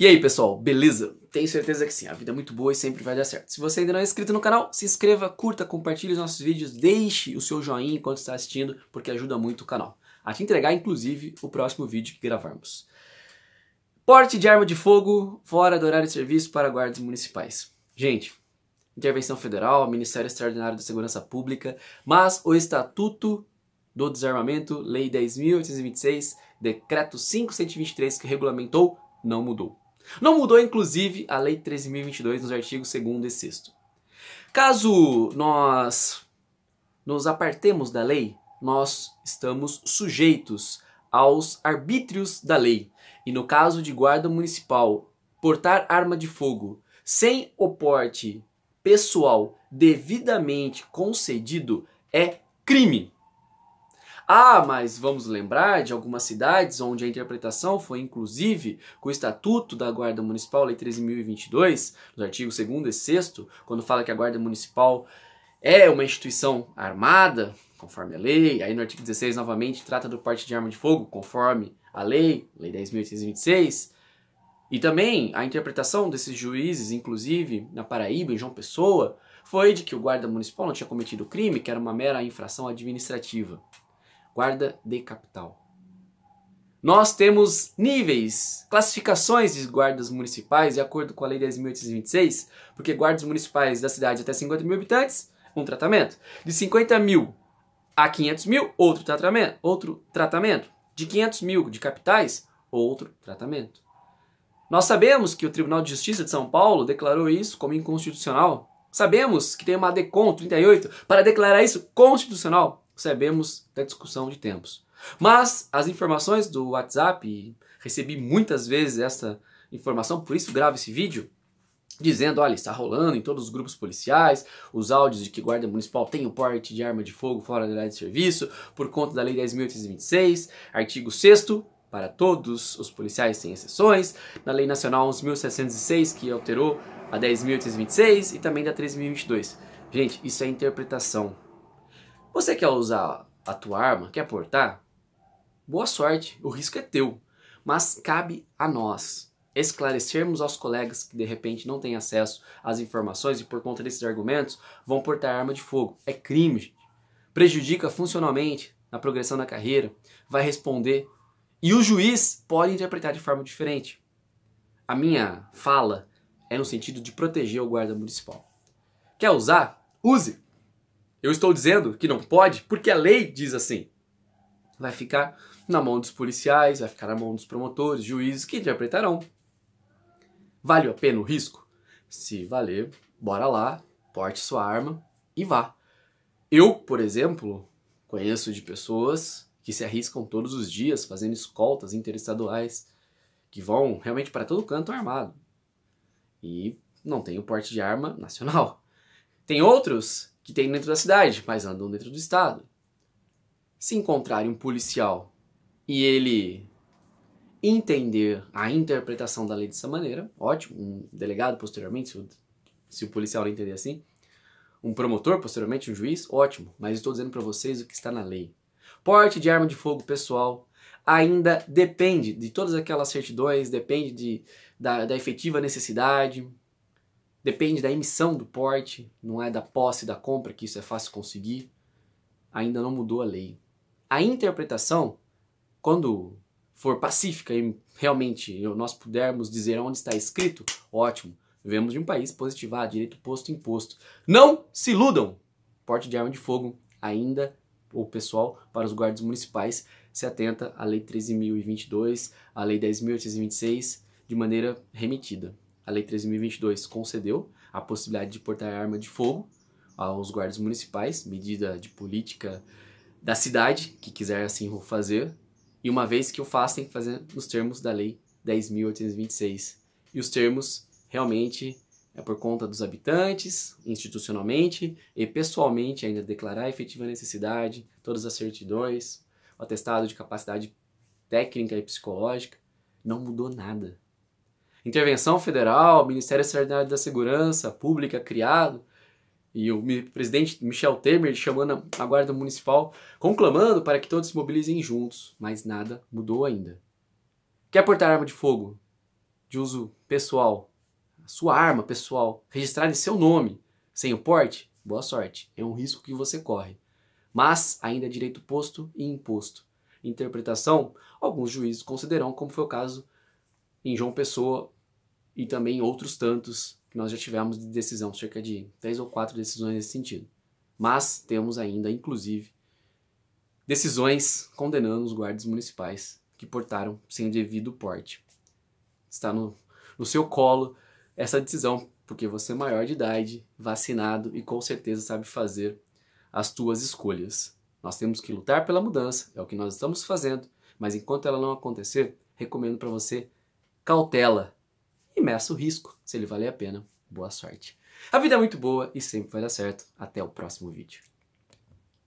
E aí, pessoal, beleza? Tenho certeza que sim, a vida é muito boa e sempre vai dar certo. Se você ainda não é inscrito no canal, se inscreva, curta, compartilhe os nossos vídeos, deixe o seu joinha enquanto está assistindo, porque ajuda muito o canal. A te entregar, inclusive, o próximo vídeo que gravarmos. Porte de arma de fogo fora do horário de serviço para guardas municipais. Gente, intervenção federal, Ministério Extraordinário da Segurança Pública, mas o Estatuto do Desarmamento, Lei 10.826, Decreto 5.123, que regulamentou, não mudou. Não mudou, inclusive, a Lei 13.022 nos artigos 2 e 6. Caso nós nos apartemos da lei, nós estamos sujeitos aos arbítrios da lei. E no caso de guarda municipal portar arma de fogo sem o porte pessoal devidamente concedido é crime. Ah, mas vamos lembrar de algumas cidades onde a interpretação foi inclusive com o Estatuto da Guarda Municipal, Lei 13.022, nos artigos 2 e 6, quando fala que a Guarda Municipal é uma instituição armada, conforme a lei. Aí no artigo 16, novamente, trata do porte de arma de fogo, conforme a lei, Lei 10.826. E também a interpretação desses juízes, inclusive na Paraíba, em João Pessoa, foi de que o guarda municipal não tinha cometido crime, que era uma mera infração administrativa guarda de capital. Nós temos níveis, classificações de guardas municipais, de acordo com a Lei 10.826, porque guardas municipais da cidade até 50 mil habitantes, um tratamento. De 50 mil a 500 mil, outro tratamento. Outro tratamento. De 500 mil de capitais, outro tratamento. Nós sabemos que o Tribunal de Justiça de São Paulo declarou isso como inconstitucional. Sabemos que tem uma DECOM 38 para declarar isso constitucional sabemos da discussão de tempos. Mas as informações do WhatsApp, recebi muitas vezes essa informação, por isso gravo esse vídeo, dizendo, olha, está rolando em todos os grupos policiais, os áudios de que guarda municipal tem o porte de arma de fogo fora da área de serviço, por conta da lei 10.826, artigo 6 para todos os policiais sem exceções, da lei nacional 11.706, que alterou a 10.826, e também da 13.022. Gente, isso é interpretação. Você quer usar a tua arma? Quer portar? Boa sorte, o risco é teu. Mas cabe a nós esclarecermos aos colegas que de repente não têm acesso às informações e por conta desses argumentos vão portar arma de fogo. É crime, gente. prejudica funcionalmente na progressão da carreira, vai responder e o juiz pode interpretar de forma diferente. A minha fala é no sentido de proteger o guarda municipal. Quer usar? Use! Eu estou dizendo que não pode porque a lei diz assim. Vai ficar na mão dos policiais, vai ficar na mão dos promotores, juízes que interpretarão. Vale a pena o risco? Se valer, bora lá, porte sua arma e vá. Eu, por exemplo, conheço de pessoas que se arriscam todos os dias fazendo escoltas interestaduais, que vão realmente para todo canto armado. E não tem o porte de arma nacional. Tem outros que tem dentro da cidade, mas andam dentro do estado. Se encontrarem um policial e ele entender a interpretação da lei dessa maneira, ótimo, um delegado posteriormente, se o, se o policial não entender assim, um promotor posteriormente, um juiz, ótimo, mas estou dizendo para vocês o que está na lei. Porte de arma de fogo pessoal ainda depende de todas aquelas certidões, depende de, da, da efetiva necessidade, Depende da emissão do porte, não é da posse da compra, que isso é fácil conseguir. Ainda não mudou a lei. A interpretação, quando for pacífica e realmente nós pudermos dizer onde está escrito, ótimo. Vivemos de um país positivado, direito posto imposto. Não se iludam! Porte de arma de fogo ainda, o pessoal, para os guardas municipais, se atenta à Lei 13.022, à Lei 10.826, de maneira remetida a Lei 13.022 concedeu a possibilidade de portar arma de fogo aos guardas municipais, medida de política da cidade, que quiser assim fazer, e uma vez que o faça, tem que fazer nos termos da Lei 10.826. E os termos realmente é por conta dos habitantes, institucionalmente e pessoalmente, ainda declarar a efetiva necessidade, todas as certidões, o atestado de capacidade técnica e psicológica. Não mudou nada intervenção federal, Ministério Extraordinário da Segurança Pública criado, e o presidente Michel Temer chamando a Guarda Municipal, conclamando para que todos se mobilizem juntos, mas nada mudou ainda. Quer portar arma de fogo de uso pessoal, sua arma pessoal, registrada em seu nome, sem o porte? Boa sorte, é um risco que você corre. Mas ainda é direito posto e imposto. Interpretação: alguns juízes consideram, como foi o caso em João Pessoa, e também outros tantos que nós já tivemos de decisão, cerca de três ou quatro decisões nesse sentido. Mas temos ainda, inclusive, decisões condenando os guardas municipais que portaram sem o devido porte. Está no, no seu colo essa decisão, porque você é maior de idade, vacinado e com certeza sabe fazer as tuas escolhas. Nós temos que lutar pela mudança, é o que nós estamos fazendo, mas enquanto ela não acontecer, recomendo para você cautela, começa o risco, se ele valer a pena. Boa sorte. A vida é muito boa e sempre vai dar certo. Até o próximo vídeo.